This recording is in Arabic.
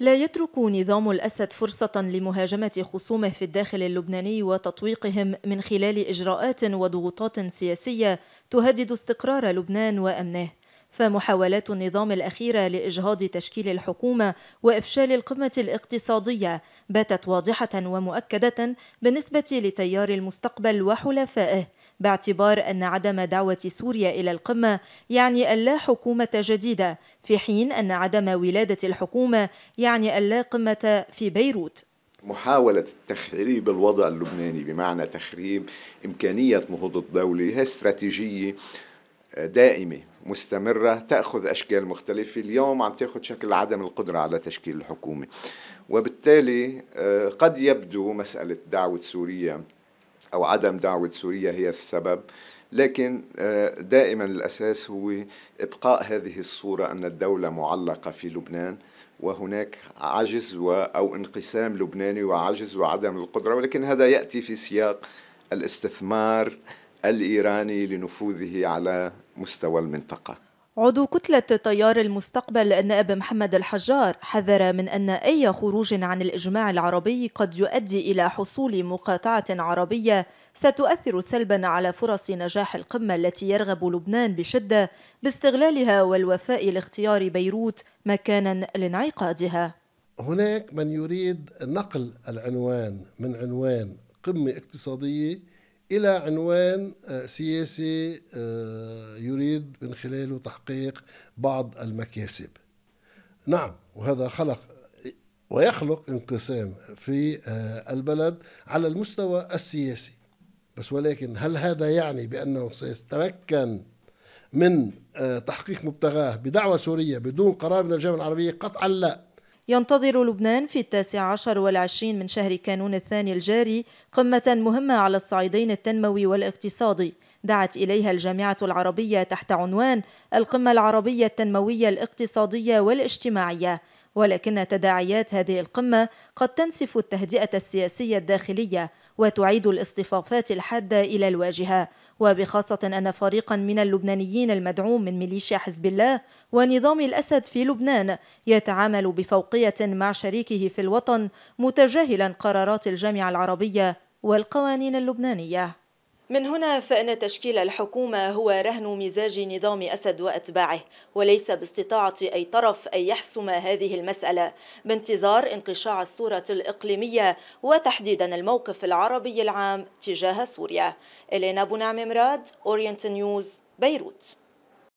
لا يترك نظام الأسد فرصة لمهاجمة خصومه في الداخل اللبناني وتطويقهم من خلال إجراءات وضغوطات سياسية تهدد استقرار لبنان وأمنه فمحاولات النظام الأخيرة لإجهاض تشكيل الحكومة وإفشال القمة الاقتصادية باتت واضحة ومؤكدة بالنسبة لتيار المستقبل وحلفائه باعتبار أن عدم دعوة سوريا إلى القمة يعني ألا حكومة جديدة في حين أن عدم ولادة الحكومة يعني ألا قمة في بيروت محاولة تخريب الوضع اللبناني بمعنى تخريب إمكانية نهوض الدولة هي استراتيجية دائمة مستمرة تأخذ أشكال مختلفة اليوم عم تأخذ شكل عدم القدرة على تشكيل الحكومة وبالتالي آه، قد يبدو مسألة دعوة سوريا أو عدم دعوة سوريا هي السبب لكن آه، دائما الأساس هو إبقاء هذه الصورة أن الدولة معلقة في لبنان وهناك عجز أو انقسام لبناني وعجز وعدم القدرة ولكن هذا يأتي في سياق الاستثمار الإيراني لنفوذه على مستوى المنطقه عضو كتلة تيار المستقبل النائب محمد الحجار حذر من أن أي خروج عن الإجماع العربي قد يؤدي إلى حصول مقاطعة عربية ستؤثر سلبا على فرص نجاح القمة التي يرغب لبنان بشدة باستغلالها والوفاء لاختيار بيروت مكانا لانعقادها. هناك من يريد نقل العنوان من عنوان قمة اقتصادية إلى عنوان آه، سياسي آه، يريد من خلاله تحقيق بعض المكاسب نعم وهذا خلق ويخلق انقسام في آه، البلد على المستوى السياسي بس ولكن هل هذا يعني بأنه سيتمكن من تحقيق مبتغاه بدعوة سورية بدون قرار من الجامعة العربية قطعا لا ينتظر لبنان في التاسع عشر والعشرين من شهر كانون الثاني الجاري قمة مهمة على الصعيدين التنموي والاقتصادي دعت إليها الجامعة العربية تحت عنوان القمة العربية التنموية الاقتصادية والاجتماعية ولكن تداعيات هذه القمة قد تنسف التهدئة السياسية الداخلية وتعيد الاصطفافات الحادة إلى الواجهة وبخاصة أن فريقا من اللبنانيين المدعوم من ميليشيا حزب الله ونظام الأسد في لبنان يتعامل بفوقية مع شريكه في الوطن متجاهلا قرارات الجامعة العربية والقوانين اللبنانية من هنا فإن تشكيل الحكومة هو رهن مزاج نظام أسد وأتباعه وليس باستطاعة أي طرف أن يحسم هذه المسألة بانتظار انقشاع الصورة الإقليمية وتحديدا الموقف العربي العام تجاه سوريا إلينا بنعم مراد أورينت نيوز بيروت